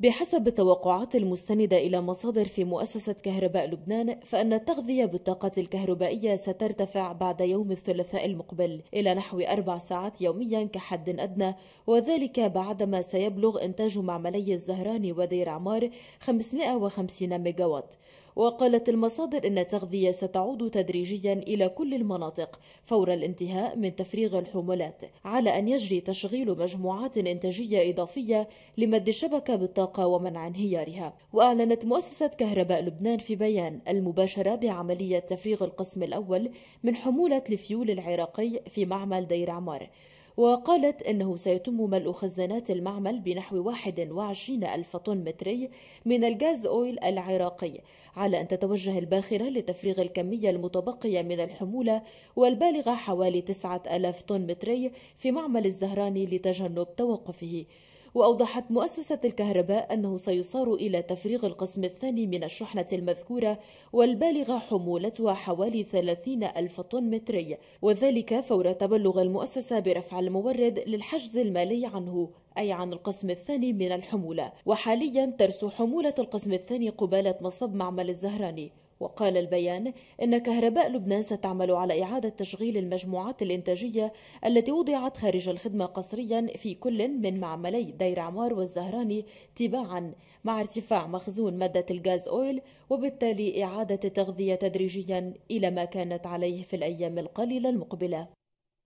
بحسب التوقعات المستندة إلى مصادر في مؤسسة كهرباء لبنان فإن التغذية بالطاقة الكهربائية سترتفع بعد يوم الثلاثاء المقبل إلى نحو أربع ساعات يوميا كحد أدنى وذلك بعدما سيبلغ إنتاج معملي الزهران ودير عمار 550 ميجاوات وقالت المصادر أن التغذية ستعود تدريجيا إلى كل المناطق فور الانتهاء من تفريغ الحمولات على أن يجري تشغيل مجموعات إنتاجية إضافية لمد الشبكة بالطاقة ومنع انهيارها وأعلنت مؤسسة كهرباء لبنان في بيان المباشرة بعملية تفريغ القسم الأول من حمولة الفيول العراقي في معمل دير عمار وقالت أنه سيتم ملء خزانات المعمل بنحو 21 ألف طن متري من الجاز أويل العراقي على أن تتوجه الباخرة لتفريغ الكمية المتبقية من الحمولة والبالغة حوالي 9000 طن متري في معمل الزهراني لتجنب توقفه وأوضحت مؤسسة الكهرباء أنه سيصار إلى تفريغ القسم الثاني من الشحنة المذكورة والبالغة حمولتها حوالي 30 ألف طن متري وذلك فور تبلغ المؤسسة برفع المورد للحجز المالي عنه أي عن القسم الثاني من الحمولة وحاليا ترسو حمولة القسم الثاني قبالة مصب معمل الزهراني وقال البيان إن كهرباء لبنان ستعمل على إعادة تشغيل المجموعات الإنتاجية التي وضعت خارج الخدمة قسريا في كل من معملي دير عمار والزهراني تباعا مع ارتفاع مخزون مادة الغاز أويل وبالتالي إعادة التغذية تدريجيا إلى ما كانت عليه في الأيام القليلة المقبلة